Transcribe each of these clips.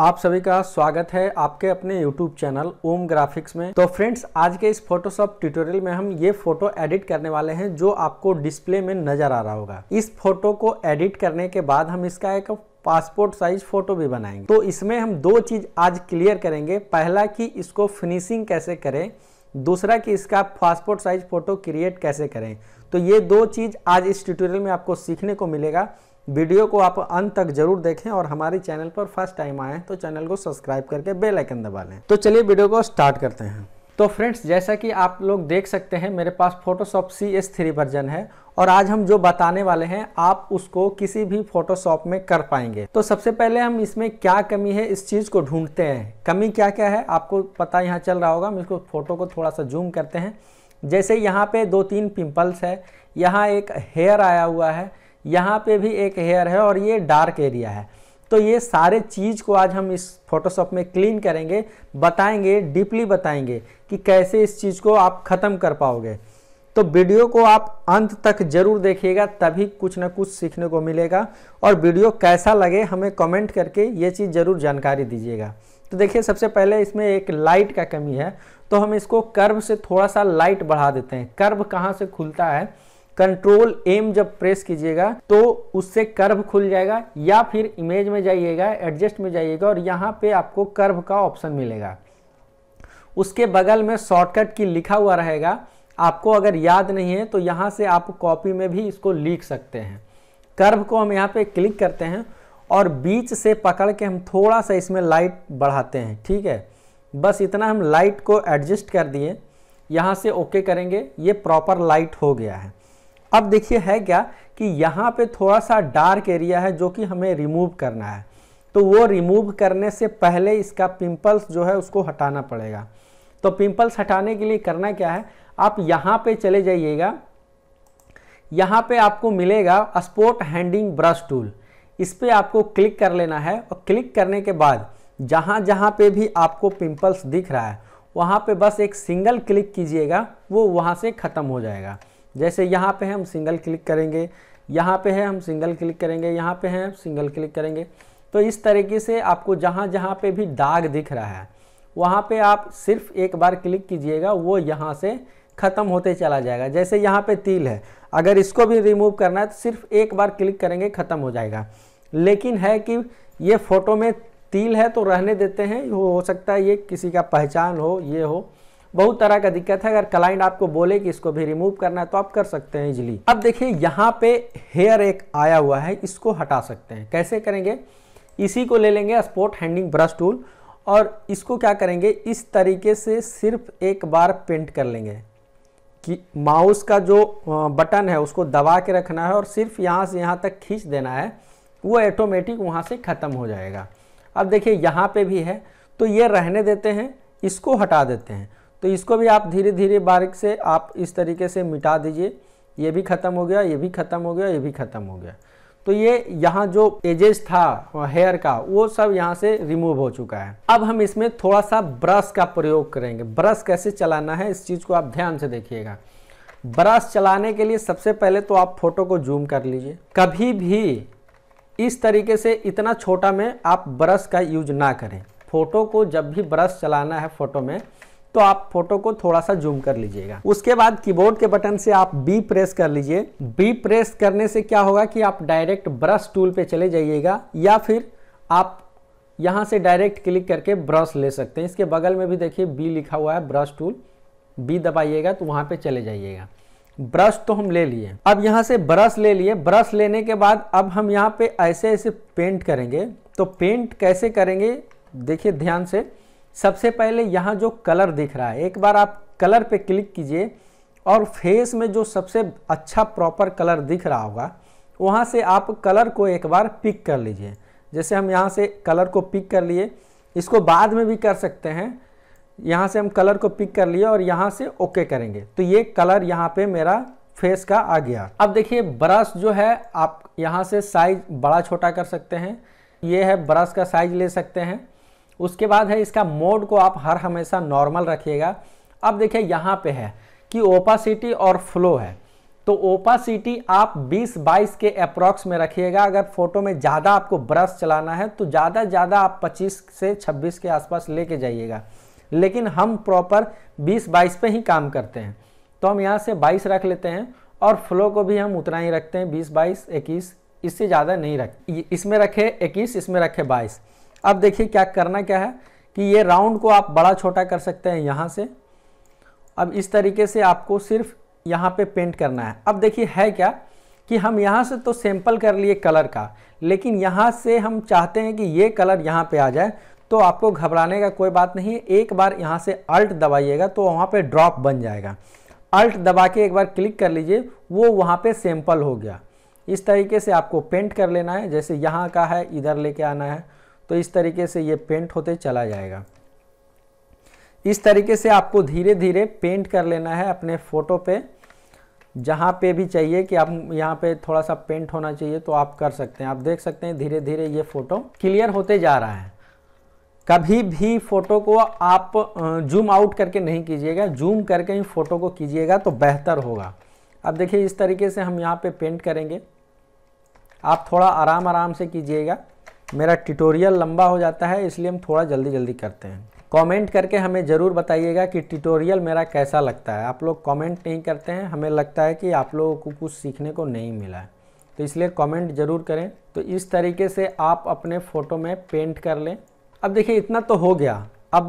आप सभी का स्वागत है आपके अपने YouTube चैनल ओम ग्राफिक्स में तो फ्रेंड्स आज के इस फोटोशॉप ट्यूटोरियल में हम ये फोटो एडिट करने वाले हैं जो आपको डिस्प्ले में नजर आ रहा होगा इस फोटो को एडिट करने के बाद हम इसका एक पासपोर्ट साइज फोटो भी बनाएंगे तो इसमें हम दो चीज आज क्लियर करेंगे पहला कि इसको फिनिशिंग कैसे करें दूसरा कि इसका पासपोर्ट साइज फोटो क्रिएट कैसे करें तो ये दो चीज आज इस ट्यूटोरियल में आपको सीखने को मिलेगा वीडियो को आप अंत तक जरूर देखें और हमारे चैनल पर फर्स्ट टाइम आएँ तो चैनल को सब्सक्राइब करके बेल आइकन दबा लें तो चलिए वीडियो को स्टार्ट करते हैं तो फ्रेंड्स जैसा कि आप लोग देख सकते हैं मेरे पास Photoshop C S three version है और आज हम जो बताने वाले हैं आप उसको किसी भी फोटोशॉप में कर पाएंगे तो सबसे पहले हम इसमें क्या कमी है इस चीज़ को ढूंढते हैं कमी क्या क्या है आपको पता यहाँ चल रहा होगा हम इसको फोटो को थोड़ा सा जूम करते हैं जैसे यहाँ पे दो तीन पिंपल्स है यहाँ एक हेयर आया हुआ है यहाँ पे भी एक हेयर है और ये डार्क एरिया है तो ये सारे चीज़ को आज हम इस फोटोशॉप में क्लीन करेंगे बताएंगे डीपली बताएंगे कि कैसे इस चीज़ को आप ख़त्म कर पाओगे तो वीडियो को आप अंत तक जरूर देखिएगा तभी कुछ ना कुछ सीखने को मिलेगा और वीडियो कैसा लगे हमें कमेंट करके ये चीज़ ज़रूर जानकारी दीजिएगा तो देखिए सबसे पहले इसमें एक लाइट का कमी है तो हम इसको कर्व से थोड़ा सा लाइट बढ़ा देते हैं कर्व कहाँ से खुलता है कंट्रोल एम जब प्रेस कीजिएगा तो उससे कर्व खुल जाएगा या फिर इमेज में जाइएगा एडजस्ट में जाइएगा और यहाँ पे आपको कर्व का ऑप्शन मिलेगा उसके बगल में शॉर्टकट की लिखा हुआ रहेगा आपको अगर याद नहीं है तो यहाँ से आप कॉपी में भी इसको लिख सकते हैं कर्व को हम यहाँ पे क्लिक करते हैं और बीच से पकड़ के हम थोड़ा सा इसमें लाइट बढ़ाते हैं ठीक है बस इतना हम लाइट को एडजस्ट कर दिए यहाँ से ओके करेंगे ये प्रॉपर लाइट हो गया है अब देखिए है क्या कि यहाँ पे थोड़ा सा डार्क एरिया है जो कि हमें रिमूव करना है तो वो रिमूव करने से पहले इसका पिंपल्स जो है उसको हटाना पड़ेगा तो पिंपल्स हटाने के लिए करना क्या है आप यहाँ पे चले जाइएगा यहाँ पे आपको मिलेगा स्पोर्ट हैंडिंग ब्रश टूल इस पर आपको क्लिक कर लेना है और क्लिक करने के बाद जहाँ जहाँ पे भी आपको पिंपल्स दिख रहा है वहाँ पे बस एक सिंगल क्लिक कीजिएगा वो वहाँ से ख़त्म हो जाएगा जैसे यहाँ पे हम सिंगल क्लिक करेंगे यहाँ पे है हम सिंगल क्लिक करेंगे यहाँ पे है सिंगल क्लिक करेंगे तो इस तरीके से आपको जहाँ जहाँ पे भी दाग दिख रहा है वहाँ पे आप सिर्फ एक बार क्लिक कीजिएगा वो यहाँ से ख़त्म होते चला जाएगा जैसे यहाँ पे तिल है अगर इसको भी रिमूव करना है तो सिर्फ एक बार क्लिक करेंगे ख़त्म हो जाएगा लेकिन है कि ये फ़ोटो में तिल है तो रहने देते हैं हो सकता है ये किसी का पहचान हो ये हो बहुत तरह का दिक्कत है अगर क्लाइंट आपको बोले कि इसको भी रिमूव करना है तो आप कर सकते हैं इजिली अब देखिए यहाँ पे हेयर एक आया हुआ है इसको हटा सकते हैं कैसे करेंगे इसी को ले लेंगे स्पोर्ट हैंडिंग ब्रश टूल और इसको क्या करेंगे इस तरीके से सिर्फ एक बार पेंट कर लेंगे कि माउस का जो बटन है उसको दबा के रखना है और सिर्फ यहाँ से यहाँ तक खींच देना है वो ऑटोमेटिक वहाँ से ख़त्म हो जाएगा अब देखिए यहाँ पे भी है तो ये रहने देते हैं इसको हटा देते हैं तो इसको भी आप धीरे धीरे बारीक से आप इस तरीके से मिटा दीजिए ये भी ख़त्म हो गया ये भी ख़त्म हो गया ये भी ख़त्म हो गया तो ये यहाँ जो एजेस था हेयर का वो सब यहाँ से रिमूव हो चुका है अब हम इसमें थोड़ा सा ब्रश का प्रयोग करेंगे ब्रश कैसे चलाना है इस चीज़ को आप ध्यान से देखिएगा ब्रश चलाने के लिए सबसे पहले तो आप फोटो को जूम कर लीजिए कभी भी इस तरीके से इतना छोटा में आप ब्रश का यूज ना करें फोटो को जब भी ब्रश चलाना है फोटो में तो आप फोटो को थोड़ा सा जूम कर लीजिएगा उसके बाद कीबोर्ड के बटन से आप बी प्रेस कर लीजिए बी प्रेस करने से क्या होगा कि आप डायरेक्ट ब्रश टूल पे चले जाइएगा या फिर आप यहाँ से डायरेक्ट क्लिक करके ब्रश ले सकते हैं इसके बगल में भी देखिए बी लिखा हुआ है ब्रश टूल बी दबाइएगा तो वहाँ पर चले जाइएगा ब्रश तो हम ले लिए अब यहाँ से ब्रश ले लिए ब्रश लेने के बाद अब हम यहाँ पे ऐसे ऐसे पेंट करेंगे तो पेंट कैसे करेंगे देखिए ध्यान से सबसे पहले यहाँ जो कलर दिख रहा है एक बार आप कलर पे क्लिक कीजिए और फेस में जो सबसे अच्छा प्रॉपर कलर दिख रहा होगा वहाँ से आप कलर को एक बार पिक कर लीजिए जैसे हम यहाँ से कलर को पिक कर लिए इसको बाद में भी कर सकते हैं यहाँ से हम कलर को पिक कर लिए और यहाँ से ओके करेंगे तो ये कलर यहाँ पे मेरा फेस का आ गया अब देखिए ब्रश जो है आप यहाँ से साइज बड़ा छोटा कर सकते हैं ये है ब्रश का साइज ले सकते हैं उसके बाद है इसका मोड को आप हर हमेशा नॉर्मल रखिएगा अब देखिए यहाँ पे है कि ओपासिटी और फ्लो है तो ओपासिटी आप 20 22 के अप्रॉक्स में रखिएगा अगर फोटो में ज़्यादा आपको ब्रश चलाना है तो ज़्यादा ज़्यादा आप 25 से 26 के आसपास लेके जाइएगा लेकिन हम प्रॉपर 20 22 पे ही काम करते हैं तो हम यहाँ से 22 रख लेते हैं और फ्लो को भी हम उतना ही रखते हैं 20 22 21 इससे ज़्यादा नहीं रख इसमें रखे 21 इसमें रखे बाईस अब देखिए क्या करना क्या है कि ये राउंड को आप बड़ा छोटा कर सकते हैं यहाँ से अब इस तरीके से आपको सिर्फ यहाँ पे पेंट करना है अब देखिए है क्या कि हम यहाँ से तो सैंपल कर लिए कलर का लेकिन यहाँ से हम चाहते हैं कि ये कलर यहाँ पे आ जाए तो आपको घबराने का कोई बात नहीं है एक बार यहाँ से अल्ट दबाइएगा तो वहाँ पे ड्रॉप बन जाएगा अल्ट दबा के एक बार क्लिक कर लीजिए वो वहाँ पर सैंपल हो गया इस तरीके से आपको पेंट कर लेना है जैसे यहाँ का है इधर लेके आना है तो इस तरीके से ये पेंट होते चला जाएगा इस तरीके से आपको धीरे धीरे पेंट कर लेना है अपने फ़ोटो पे जहाँ पे भी चाहिए कि आप यहाँ पे थोड़ा सा पेंट होना चाहिए तो आप कर सकते हैं आप देख सकते हैं धीरे धीरे ये फ़ोटो क्लियर होते जा रहा है कभी भी फ़ोटो को आप जूम आउट करके नहीं कीजिएगा जूम करके ही फ़ोटो को कीजिएगा तो बेहतर होगा अब देखिए इस तरीके से हम यहाँ पे पेंट करेंगे आप थोड़ा आराम आराम से कीजिएगा मेरा ट्यूटोरियल लंबा हो जाता है इसलिए हम थोड़ा जल्दी जल्दी करते हैं कमेंट करके हमें ज़रूर बताइएगा कि ट्यूटोरियल मेरा कैसा लगता है आप लोग कमेंट नहीं करते हैं हमें लगता है कि आप लोगों को कुछ सीखने को नहीं मिला है तो इसलिए कमेंट ज़रूर करें तो इस तरीके से आप अपने फ़ोटो में पेंट कर लें अब देखिए इतना तो हो गया अब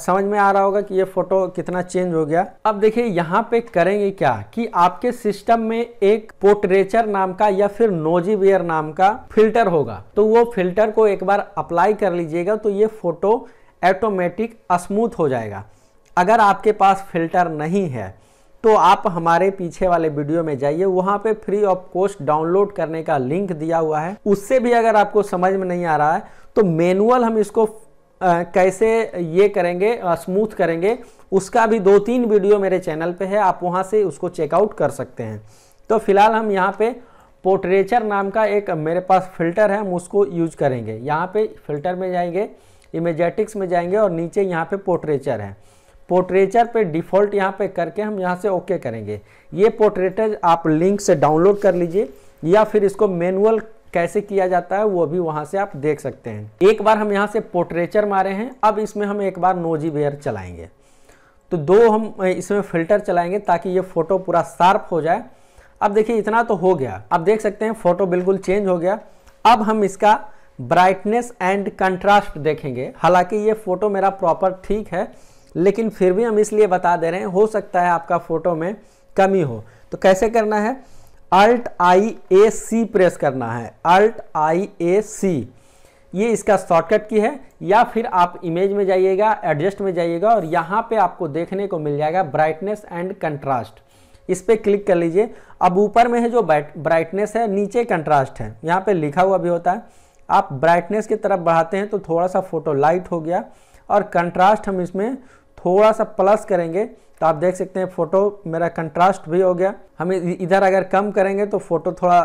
समझ में आ रहा होगा कि ये फोटो कितना चेंज हो गया अब देखिए यहाँ पे करेंगे क्या कि आपके सिस्टम में एक पोर्ट्रेचर नाम का या फिर नोजी वेयर नाम का फिल्टर होगा तो वो फिल्टर को एक बार अप्लाई कर लीजिएगा तो ये फोटो ऑटोमेटिक स्मूथ हो जाएगा अगर आपके पास फिल्टर नहीं है तो आप हमारे पीछे वाले वीडियो में जाइए वहाँ पे फ्री ऑफ कॉस्ट डाउनलोड करने का लिंक दिया हुआ है उससे भी अगर आपको समझ में नहीं आ रहा है तो मैनुअल हम इसको कैसे ये करेंगे स्मूथ करेंगे उसका भी दो तीन वीडियो मेरे चैनल पे है आप वहाँ से उसको चेकआउट कर सकते हैं तो फिलहाल हम यहाँ पे पोर्ट्रेचर नाम का एक मेरे पास फिल्टर है हम उसको यूज़ करेंगे यहाँ पे फिल्टर में जाएंगे इमेजेटिक्स में जाएंगे और नीचे यहाँ पे पोर्ट्रेचर है पोर्ट्रेचर पे डिफ़ॉल्ट यहाँ पे करके हम यहाँ से ओके करेंगे ये पोर्ट्रेचर आप लिंक से डाउनलोड कर लीजिए या फिर इसको मैनुअल कैसे किया जाता है वो भी वहां से आप देख सकते हैं एक बार हम यहाँ से पोर्ट्रेचर मारे हैं अब इसमें हम एक बार नोजी वेयर चलाएंगे तो दो हम इसमें फिल्टर चलाएंगे ताकि ये फ़ोटो पूरा शार्प हो जाए अब देखिए इतना तो हो गया अब देख सकते हैं फ़ोटो बिल्कुल चेंज हो गया अब हम इसका ब्राइटनेस एंड कंट्रास्ट देखेंगे हालांकि ये फ़ोटो मेरा प्रॉपर ठीक है लेकिन फिर भी हम इसलिए बता दे रहे हैं हो सकता है आपका फ़ोटो में कमी हो तो कैसे करना है alt I A C press करना है अल्ट आई ए सी ये इसका शॉर्टकट की है या फिर आप इमेज में जाइएगा एडजस्ट में जाइएगा और यहाँ पे आपको देखने को मिल जाएगा ब्राइटनेस एंड कंट्रास्ट इस पर क्लिक कर लीजिए अब ऊपर में है जो ब्राइटनेस है नीचे कंट्रास्ट है यहाँ पे लिखा हुआ भी होता है आप ब्राइटनेस की तरफ बढ़ाते हैं तो थोड़ा सा फोटो लाइट हो गया और कंट्रास्ट हम इसमें थोड़ा सा प्लस करेंगे तो आप देख सकते हैं फ़ोटो मेरा कंट्रास्ट भी हो गया हम इधर अगर कम करेंगे तो फ़ोटो थोड़ा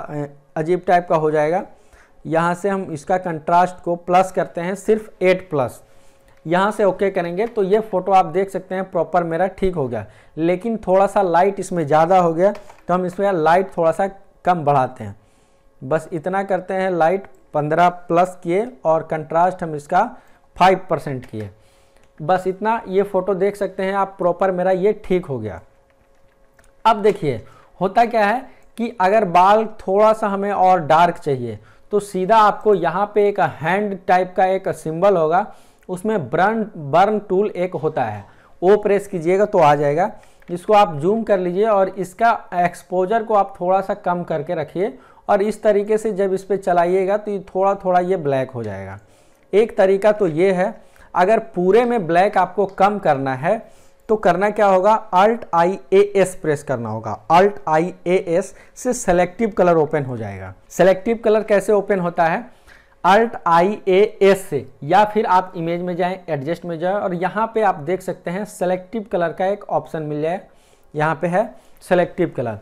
अजीब टाइप का हो जाएगा यहाँ से हम इसका कंट्रास्ट को प्लस करते हैं सिर्फ एट प्लस यहाँ से ओके करेंगे तो ये फ़ोटो आप देख सकते हैं प्रॉपर मेरा ठीक हो गया लेकिन थोड़ा सा लाइट इसमें ज़्यादा हो गया तो हम इसमें लाइट थोड़ा सा कम बढ़ाते हैं बस इतना करते हैं लाइट 15 प्लस किए और कंट्रास्ट हम इसका 5 परसेंट किए बस इतना ये फ़ोटो देख सकते हैं आप प्रॉपर मेरा ये ठीक हो गया अब देखिए होता क्या है कि अगर बाल थोड़ा सा हमें और डार्क चाहिए तो सीधा आपको यहाँ पे एक हैंड टाइप का एक सिंबल होगा उसमें बर्न बर्न टूल एक होता है वो प्रेस कीजिएगा तो आ जाएगा इसको आप जूम कर लीजिए और इसका एक्सपोजर को आप थोड़ा सा कम करके रखिए और इस तरीके से जब इस पर चलाइएगा तो थोड़ा थोड़ा ये ब्लैक हो जाएगा एक तरीका तो ये है अगर पूरे में ब्लैक आपको कम करना है तो करना क्या होगा Alt I A S press करना होगा अल्ट आई ए एस से सेलेक्टिव कलर ओपन हो जाएगा सेलेक्टिव कलर कैसे ओपन होता है अल्ट आई ए एस से या फिर आप इमेज में जाएं एडजस्ट में जाएं और यहाँ पे आप देख सकते हैं सेलेक्टिव कलर का एक ऑप्शन मिल जाए यहाँ पे है सेलेक्टिव कलर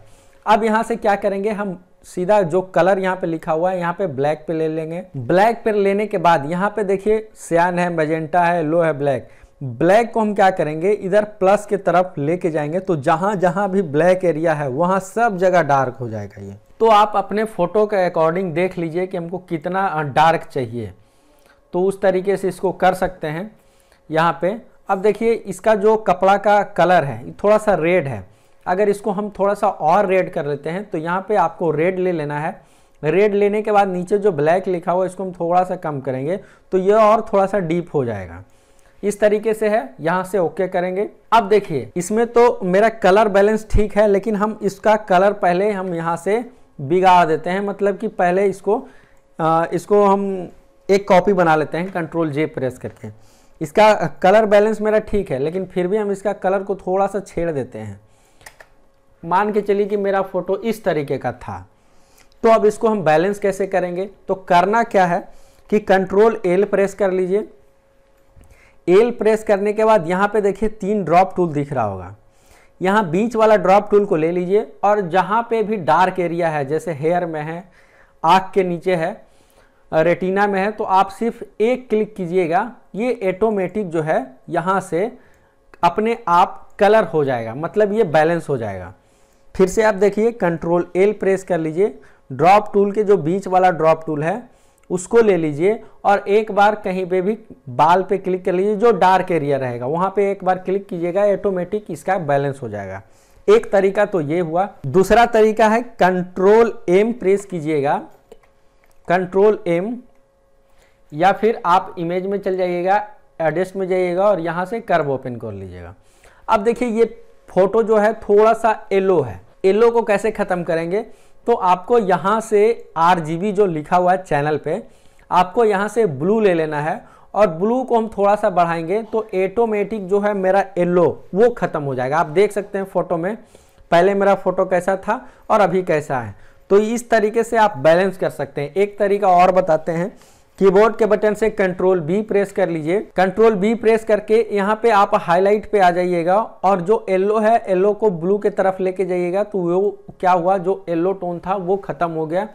अब यहाँ से क्या करेंगे हम सीधा जो कलर यहाँ पे लिखा हुआ है यहाँ पे ब्लैक पे ले लेंगे ब्लैक पे लेने के बाद यहाँ पे देखिए सियान है मेजेंटा है लो है ब्लैक ब्लैक को हम क्या करेंगे इधर प्लस के तरफ लेके जाएंगे तो जहाँ जहाँ भी ब्लैक एरिया है वहाँ सब जगह डार्क हो जाएगा ये तो आप अपने फोटो के अकॉर्डिंग देख लीजिए कि हमको कितना डार्क चाहिए तो उस तरीके से इसको कर सकते हैं यहाँ पे अब देखिए इसका जो कपड़ा का कलर है थोड़ा सा रेड है अगर इसको हम थोड़ा सा और रेड कर लेते हैं तो यहाँ पे आपको रेड ले लेना है रेड लेने के बाद नीचे जो ब्लैक लिखा हुआ इसको हम थोड़ा सा कम करेंगे तो ये और थोड़ा सा डीप हो जाएगा इस तरीके से है यहाँ से ओके करेंगे अब देखिए इसमें तो मेरा कलर बैलेंस ठीक है लेकिन हम इसका कलर पहले हम यहाँ से बिगाड़ देते हैं मतलब कि पहले इसको आ, इसको हम एक कॉपी बना लेते हैं कंट्रोल जे प्रेस करके इसका कलर बैलेंस मेरा ठीक है लेकिन फिर भी हम इसका कलर को थोड़ा सा छेड़ देते हैं मान के चलिए कि मेरा फोटो इस तरीके का था तो अब इसको हम बैलेंस कैसे करेंगे तो करना क्या है कि कंट्रोल एल प्रेस कर लीजिए एल प्रेस करने के बाद यहाँ पे देखिए तीन ड्रॉप टूल दिख रहा होगा यहाँ बीच वाला ड्रॉप टूल को ले लीजिए और जहाँ पे भी डार्क एरिया है जैसे हेयर में है आँख के नीचे है रेटिना में है तो आप सिर्फ एक क्लिक कीजिएगा ये ऑटोमेटिक जो है यहाँ से अपने आप कलर हो जाएगा मतलब ये बैलेंस हो जाएगा फिर से आप देखिए कंट्रोल एल प्रेस कर लीजिए ड्रॉप टूल के जो बीच वाला ड्रॉप टूल है उसको ले लीजिए और एक बार कहीं पे भी बाल पे क्लिक कर लीजिए जो डार्क एरिया रहेगा वहाँ पे एक बार क्लिक कीजिएगा ऑटोमेटिक इसका बैलेंस हो जाएगा एक तरीका तो ये हुआ दूसरा तरीका है कंट्रोल एम प्रेस कीजिएगा कंट्रोल एम या फिर आप इमेज में चल जाइएगा एडजस्ट में जाइएगा और यहाँ से कर्व ओपन कर लीजिएगा अब देखिए ये फोटो जो है थोड़ा सा येलो है येलो को कैसे ख़त्म करेंगे तो आपको यहाँ से आर जो लिखा हुआ है चैनल पे आपको यहाँ से ब्लू ले लेना है और ब्लू को हम थोड़ा सा बढ़ाएंगे तो एटोमेटिक जो है मेरा येल्लो वो ख़त्म हो जाएगा आप देख सकते हैं फ़ोटो में पहले मेरा फ़ोटो कैसा था और अभी कैसा है तो इस तरीके से आप बैलेंस कर सकते हैं एक तरीका और बताते हैं कीबोर्ड के बटन से कंट्रोल बी प्रेस कर लीजिए कंट्रोल बी प्रेस करके यहाँ पे आप हाईलाइट पे आ जाइएगा और जो येल्लो है येल्लो को ब्लू के तरफ लेके जाइएगा तो वो क्या हुआ जो येल्लो टोन था वो खत्म हो गया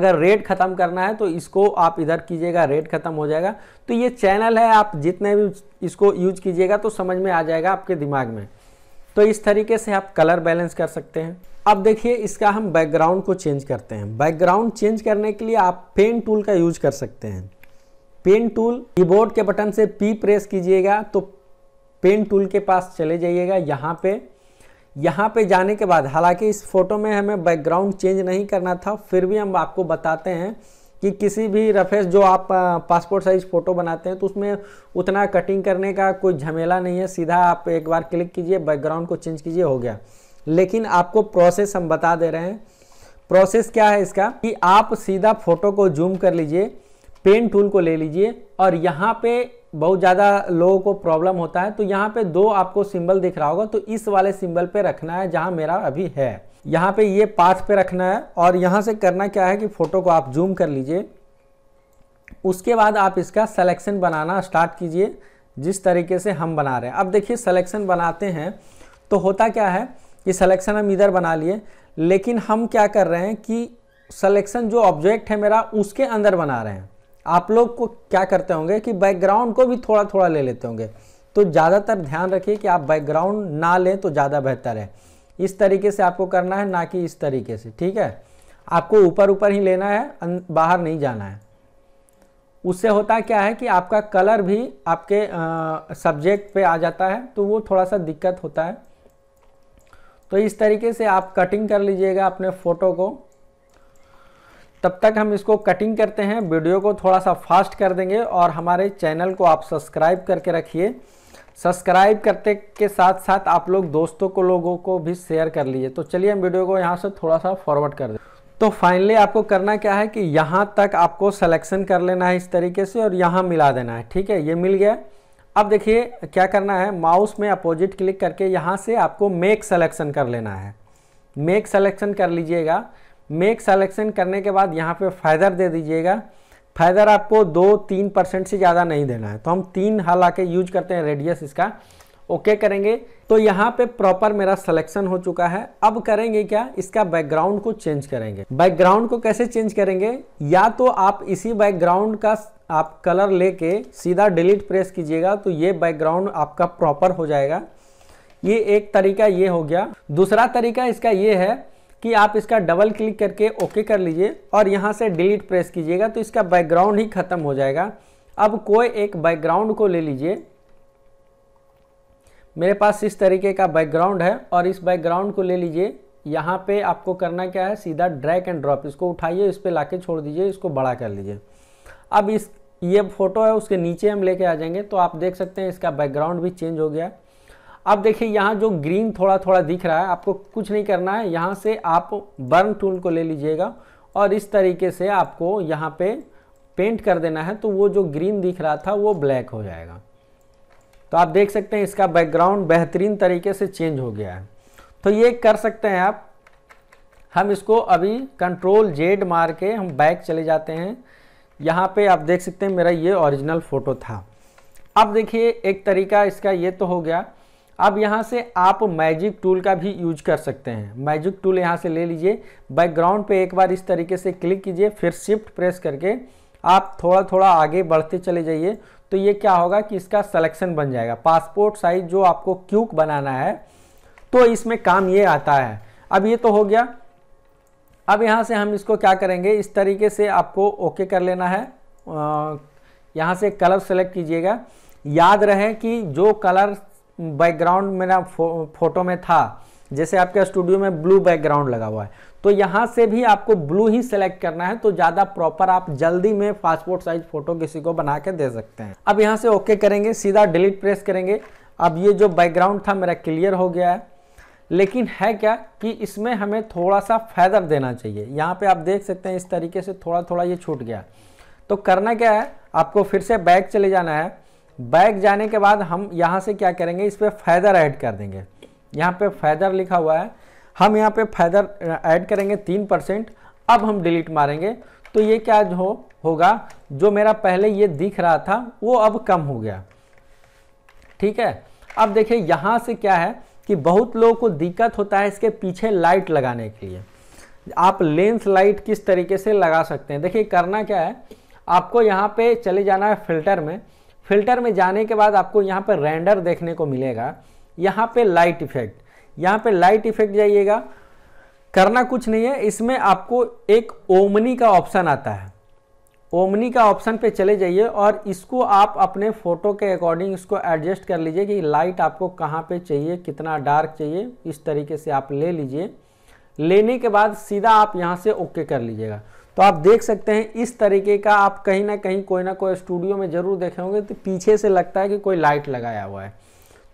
अगर रेड ख़त्म करना है तो इसको आप इधर कीजिएगा रेड ख़त्म हो जाएगा तो ये चैनल है आप जितने भी इसको यूज कीजिएगा तो समझ में आ जाएगा आपके दिमाग में तो इस तरीके से आप कलर बैलेंस कर सकते हैं अब देखिए इसका हम बैकग्राउंड को चेंज करते हैं बैकग्राउंड चेंज करने के लिए आप पेन टूल का यूज कर सकते हैं पेन टूल कीबोर्ड के बटन से पी प्रेस कीजिएगा तो पेन टूल के पास चले जाइएगा यहाँ पे यहाँ पे जाने के बाद हालांकि इस फोटो में हमें बैकग्राउंड चेंज नहीं करना था फिर भी हम आपको बताते हैं कि किसी भी रफेस जो आप पासपोर्ट साइज़ फ़ोटो बनाते हैं तो उसमें उतना कटिंग करने का कोई झमेला नहीं है सीधा आप एक बार क्लिक कीजिए बैकग्राउंड को चेंज कीजिए हो गया लेकिन आपको प्रोसेस हम बता दे रहे हैं प्रोसेस क्या है इसका कि आप सीधा फ़ोटो को जूम कर लीजिए पेन टूल को ले लीजिए और यहाँ पे बहुत ज़्यादा लोगों को प्रॉब्लम होता है तो यहाँ पे दो आपको सिंबल दिख रहा होगा तो इस वाले सिंबल पे रखना है जहाँ मेरा अभी है यहाँ पे ये पाथ पे रखना है और यहाँ से करना क्या है कि फ़ोटो को आप जूम कर लीजिए उसके बाद आप इसका सलेक्शन बनाना स्टार्ट कीजिए जिस तरीके से हम बना रहे हैं अब देखिए सलेक्शन बनाते हैं तो होता क्या है कि सलेक्शन हम इधर बना लिए लेकिन हम क्या कर रहे हैं कि सलेक्शन जो ऑब्जेक्ट है मेरा उसके अंदर बना रहे हैं आप लोग को क्या करते होंगे कि बैकग्राउंड को भी थोड़ा थोड़ा ले लेते होंगे तो ज़्यादातर ध्यान रखिए कि आप बैकग्राउंड ना लें तो ज़्यादा बेहतर है इस तरीके से आपको करना है ना कि इस तरीके से ठीक है आपको ऊपर ऊपर ही लेना है बाहर नहीं जाना है उससे होता क्या है कि आपका कलर भी आपके आ, सब्जेक्ट पे आ जाता है तो वो थोड़ा सा दिक्कत होता है तो इस तरीके से आप कटिंग कर लीजिएगा अपने फ़ोटो को तब तक हम इसको कटिंग करते हैं वीडियो को थोड़ा सा फास्ट कर देंगे और हमारे चैनल को आप सब्सक्राइब करके रखिए सब्सक्राइब करते के साथ साथ आप लोग दोस्तों को लोगों को भी शेयर कर लीजिए तो चलिए हम वीडियो को यहाँ से थोड़ा सा फॉरवर्ड कर दें तो फाइनली आपको करना क्या है कि यहाँ तक आपको सलेक्शन कर लेना है इस तरीके से और यहाँ मिला देना है ठीक है ये मिल गया अब देखिए क्या करना है माउस में अपोजिट क्लिक करके यहाँ से आपको मेक सलेक्शन कर लेना है मेक सलेक्शन कर लीजिएगा मेक सेलेक्शन करने के बाद यहाँ पे फाइदर दे दीजिएगा फाइदर आपको दो तीन परसेंट से ज़्यादा नहीं देना है तो हम तीन आके यूज करते हैं रेडियस इसका ओके okay करेंगे तो यहाँ पे प्रॉपर मेरा सिलेक्शन हो चुका है अब करेंगे क्या इसका बैकग्राउंड को चेंज करेंगे बैकग्राउंड को कैसे चेंज करेंगे या तो आप इसी बैकग्राउंड का आप कलर लेके सीधा डिलीट प्रेस कीजिएगा तो ये बैकग्राउंड आपका प्रॉपर हो जाएगा ये एक तरीका ये हो गया दूसरा तरीका इसका ये है कि आप इसका डबल क्लिक करके ओके कर लीजिए और यहाँ से डिलीट प्रेस कीजिएगा तो इसका बैकग्राउंड ही ख़त्म हो जाएगा अब कोई एक बैकग्राउंड को ले लीजिए मेरे पास इस तरीके का बैकग्राउंड है और इस बैकग्राउंड को ले लीजिए यहाँ पे आपको करना क्या है सीधा ड्रैग एंड ड्रॉप इसको उठाइए इस पर ला छोड़ दीजिए इसको बड़ा कर लीजिए अब इस ये फ़ोटो है उसके नीचे हम लेके आ जाएंगे तो आप देख सकते हैं इसका बैकग्राउंड भी चेंज हो गया अब देखिए यहाँ जो ग्रीन थोड़ा थोड़ा दिख रहा है आपको कुछ नहीं करना है यहाँ से आप बर्न टूल को ले लीजिएगा और इस तरीके से आपको यहाँ पे पेंट कर देना है तो वो जो ग्रीन दिख रहा था वो ब्लैक हो जाएगा तो आप देख सकते हैं इसका बैकग्राउंड बेहतरीन तरीके से चेंज हो गया है तो ये कर सकते हैं आप हम इसको अभी कंट्रोल जेड मार के हम बैक चले जाते हैं यहाँ पे आप देख सकते हैं मेरा ये ओरिजिनल फ़ोटो था अब देखिए एक तरीका इसका ये तो हो गया अब यहाँ से आप मैजिक टूल का भी यूज कर सकते हैं मैजिक टूल यहाँ से ले लीजिए बैकग्राउंड पे एक बार इस तरीके से क्लिक कीजिए फिर शिफ्ट प्रेस करके आप थोड़ा थोड़ा आगे बढ़ते चले जाइए तो ये क्या होगा कि इसका सलेक्शन बन जाएगा पासपोर्ट साइज जो आपको क्यूक बनाना है तो इसमें काम ये आता है अब ये तो हो गया अब यहाँ से हम इसको क्या करेंगे इस तरीके से आपको ओके कर लेना है यहाँ से कलर सेलेक्ट कीजिएगा याद रहे कि जो कलर बैकग्राउंड मेरा फो, फोटो में था जैसे आपके स्टूडियो में ब्लू बैकग्राउंड लगा हुआ है तो यहाँ से भी आपको ब्लू ही सेलेक्ट करना है तो ज़्यादा प्रॉपर आप जल्दी में पासपोर्ट साइज फोटो किसी को बना के दे सकते हैं अब यहाँ से ओके करेंगे सीधा डिलीट प्रेस करेंगे अब ये जो बैकग्राउंड था मेरा क्लियर हो गया है लेकिन है क्या कि इसमें हमें थोड़ा सा फैदर देना चाहिए यहाँ पे आप देख सकते हैं इस तरीके से थोड़ा थोड़ा ये छूट गया तो करना क्या है आपको फिर से बैक चले जाना है बैक जाने के बाद हम यहाँ से क्या करेंगे इस पर फैदर ऐड कर देंगे यहाँ पे फैदर लिखा हुआ है हम यहाँ पे फैदर ऐड करेंगे तीन परसेंट अब हम डिलीट मारेंगे तो ये क्या हो होगा जो मेरा पहले ये दिख रहा था वो अब कम हो गया ठीक है अब देखिए यहाँ से क्या है कि बहुत लोगों को दिक्कत होता है इसके पीछे लाइट लगाने के लिए आप लेंस लाइट किस तरीके से लगा सकते हैं देखिए करना क्या है आपको यहाँ पे चले जाना है फिल्टर में फिल्टर में जाने के बाद आपको यहाँ पर रेंडर देखने को मिलेगा यहाँ पे लाइट इफेक्ट यहाँ पे लाइट इफेक्ट जाइएगा करना कुछ नहीं है इसमें आपको एक ओमनी का ऑप्शन आता है ओमनी का ऑप्शन पे चले जाइए और इसको आप अपने फ़ोटो के अकॉर्डिंग इसको एडजस्ट कर लीजिए कि लाइट आपको कहाँ पे चाहिए कितना डार्क चाहिए इस तरीके से आप ले लीजिए लेने के बाद सीधा आप यहाँ से ओके कर लीजिएगा तो आप देख सकते हैं इस तरीके का आप कहीं ना कहीं कोई ना कोई स्टूडियो में ज़रूर देखे होंगे तो पीछे से लगता है कि कोई लाइट लगाया हुआ है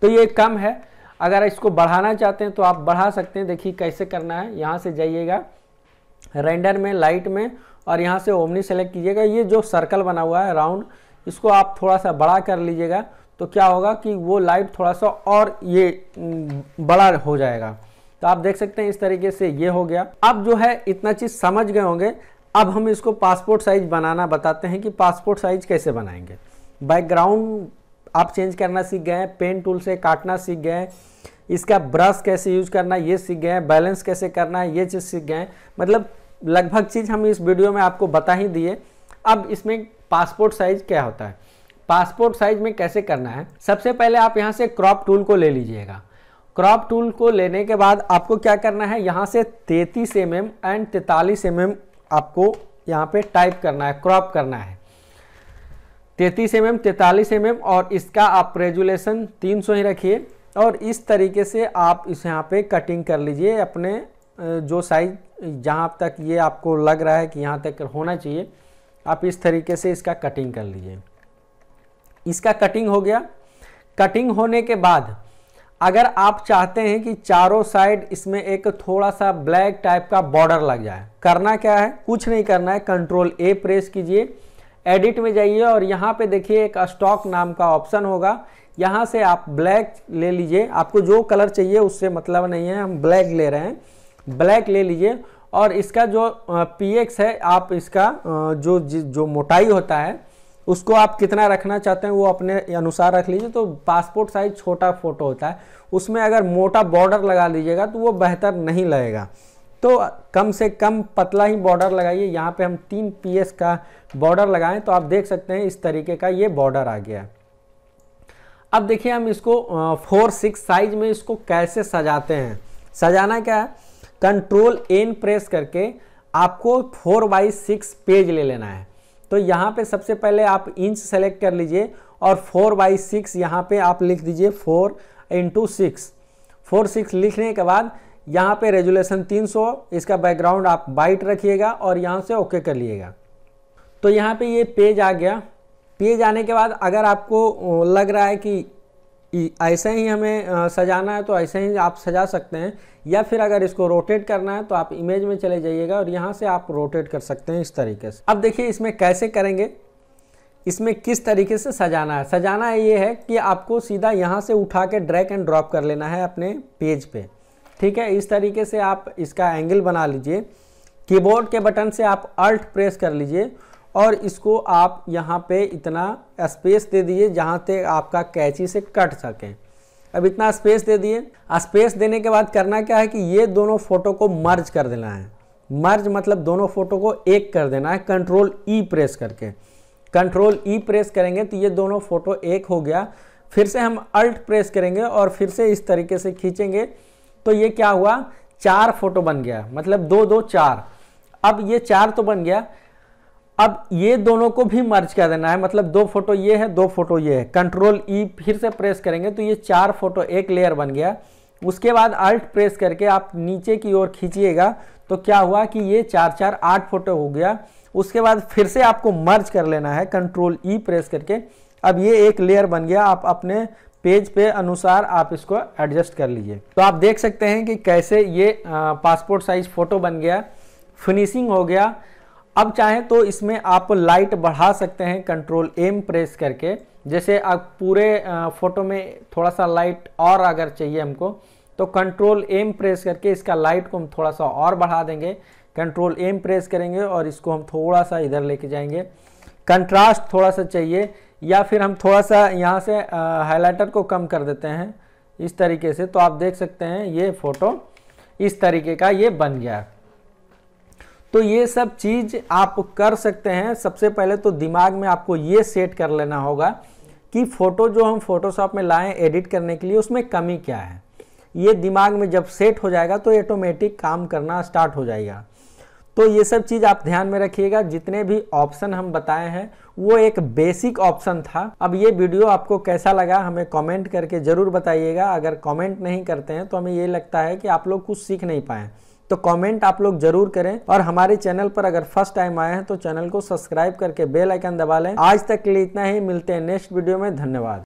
तो ये कम है अगर इसको बढ़ाना चाहते हैं तो आप बढ़ा सकते हैं देखिए कैसे करना है यहाँ से जाइएगा रेंडर में लाइट में और यहाँ से ओमनी सेलेक्ट कीजिएगा ये जो सर्कल बना हुआ है राउंड इसको आप थोड़ा सा बड़ा कर लीजिएगा तो क्या होगा कि वो लाइट थोड़ा सा और ये बड़ा हो जाएगा तो आप देख सकते हैं इस तरीके से ये हो गया अब जो है इतना चीज़ समझ गए होंगे अब हम इसको पासपोर्ट साइज बनाना बताते हैं कि पासपोर्ट साइज कैसे बनाएंगे बैकग्राउंड आप चेंज करना सीख गए पेन टूल से काटना सीख गए इसका ब्रश कैसे यूज करना ये सीख गए बैलेंस कैसे करना है ये चीज़ सीख गए मतलब लगभग चीज़ हम इस वीडियो में आपको बता ही दिए अब इसमें पासपोर्ट साइज क्या होता है पासपोर्ट साइज में कैसे करना है सबसे पहले आप यहाँ से क्रॉप टूल को ले लीजिएगा क्रॉप टूल को लेने के बाद आपको क्या करना है यहाँ से 33 M M and 43 M M आपको यहाँ पे टाइप करना है क्रॉप करना है तैतीस एम एम तैतालीस एम एम और इसका आप रेजुलेशन तीन सौ ही रखिए और इस तरीके से आप इस यहाँ पे कटिंग कर लीजिए अपने जो साइज जहाँ तक ये आपको लग रहा है कि यहाँ तक होना चाहिए आप इस तरीके से इसका कटिंग कर लीजिए इसका कटिंग हो गया कटिंग होने के बाद अगर आप चाहते हैं कि चारों साइड इसमें एक थोड़ा सा ब्लैक टाइप का बॉर्डर लग जाए करना क्या है कुछ नहीं करना है कंट्रोल ए प्रेस कीजिए एडिट में जाइए और यहाँ पे देखिए एक स्टॉक नाम का ऑप्शन होगा यहाँ से आप ब्लैक ले लीजिए आपको जो कलर चाहिए उससे मतलब नहीं है हम ब्लैक ले रहे हैं ब्लैक ले लीजिए और इसका जो पी एक्स है आप इसका जो जो मोटाई होता है उसको आप कितना रखना चाहते हैं वो अपने अनुसार रख लीजिए तो पासपोर्ट साइज छोटा फ़ोटो होता है उसमें अगर मोटा बॉर्डर लगा लीजिएगा तो वो बेहतर नहीं लगेगा तो कम से कम पतला ही बॉर्डर लगाइए यहाँ पे हम तीन पीएस का बॉर्डर लगाएं तो आप देख सकते हैं इस तरीके का ये बॉर्डर आ गया अब देखिए हम इसको फोर सिक्स साइज में इसको कैसे सजाते हैं सजाना क्या है कंट्रोल एन प्रेस करके आपको फोर बाई सिक्स पेज ले लेना है तो यहाँ पे सबसे पहले आप इंच सेलेक्ट कर लीजिए और फोर बाई सिक्स यहाँ पर आप लिख दीजिए four into six four six लिखने के बाद यहाँ पे रेजुलेशन 300 इसका बैकग्राउंड आप वाइट रखिएगा और यहाँ से ओके कर लीजिएगा तो यहाँ पे ये पेज आ गया पेज आने के बाद अगर आपको लग रहा है कि ऐसे ही हमें सजाना है तो ऐसे ही आप सजा सकते हैं या फिर अगर इसको रोटेट करना है तो आप इमेज में चले जाइएगा और यहाँ से आप रोटेट कर सकते हैं इस तरीके से अब देखिए इसमें कैसे करेंगे इसमें किस तरीके से सजाना है सजाना ये है कि आपको सीधा यहाँ से उठा के ड्रैग एंड ड्रॉप कर लेना है अपने पेज पे ठीक है इस तरीके से आप इसका एंगल बना लीजिए कीबोर्ड के बटन से आप अल्ट प्रेस कर लीजिए और इसको आप यहाँ पे इतना स्पेस दे दिए जहाँ तक आपका कैची से कट सकें अब इतना स्पेस दे दिए स्पेस देने के बाद करना क्या है कि ये दोनों फ़ोटो को मर्ज कर देना है मर्ज मतलब दोनों फ़ोटो को एक कर देना है कंट्रोल ई प्रेस करके कंट्रोल ई प्रेस करेंगे तो ये दोनों फ़ोटो एक हो गया फिर से हम अल्ट प्रेस करेंगे और फिर से इस तरीके से खींचेंगे तो ये क्या हुआ चार फोटो बन गया मतलब दो दो चार अब ये चार तो बन गया अब ये दोनों को भी मर्ज कर देना है मतलब दो फोटो ये है दो फोटो ये है कंट्रोल ई e फिर से प्रेस करेंगे तो ये चार फोटो एक लेयर बन गया उसके बाद अल्ट प्रेस करके आप नीचे की ओर खींचिएगा तो क्या हुआ कि ये चार चार आठ फोटो हो गया उसके बाद फिर से आपको मर्ज कर लेना है कंट्रोल ई e प्रेस करके अब ये एक लेयर बन गया आप अपने पेज पे अनुसार आप इसको एडजस्ट कर लीजिए तो आप देख सकते हैं कि कैसे ये पासपोर्ट साइज फ़ोटो बन गया फिनिशिंग हो गया अब चाहें तो इसमें आप लाइट बढ़ा सकते हैं कंट्रोल एम प्रेस करके जैसे आप पूरे फोटो में थोड़ा सा लाइट और अगर चाहिए हमको तो कंट्रोल एम प्रेस करके इसका लाइट को हम थोड़ा सा और बढ़ा देंगे कंट्रोल एम प्रेस करेंगे और इसको हम थोड़ा सा इधर लेके जाएंगे कंट्रास्ट थोड़ा सा चाहिए या फिर हम थोड़ा सा यहाँ से हाइलाइटर को कम कर देते हैं इस तरीके से तो आप देख सकते हैं ये फ़ोटो इस तरीके का ये बन गया है तो ये सब चीज़ आप कर सकते हैं सबसे पहले तो दिमाग में आपको ये सेट कर लेना होगा कि फ़ोटो जो हम फोटोशॉप में लाएं एडिट करने के लिए उसमें कमी क्या है ये दिमाग में जब सेट हो जाएगा तो ऑटोमेटिक काम करना स्टार्ट हो जाएगा तो ये सब चीज़ आप ध्यान में रखिएगा जितने भी ऑप्शन हम बताए हैं वो एक बेसिक ऑप्शन था अब ये वीडियो आपको कैसा लगा हमें कमेंट करके ज़रूर बताइएगा अगर कमेंट नहीं करते हैं तो हमें ये लगता है कि आप लोग कुछ सीख नहीं पाए तो कमेंट आप लोग जरूर करें और हमारे चैनल पर अगर फर्स्ट टाइम आए हैं तो चैनल को सब्सक्राइब करके बेल आइकन दबा लें आज तक के लिए इतना ही मिलते हैं नेक्स्ट वीडियो में धन्यवाद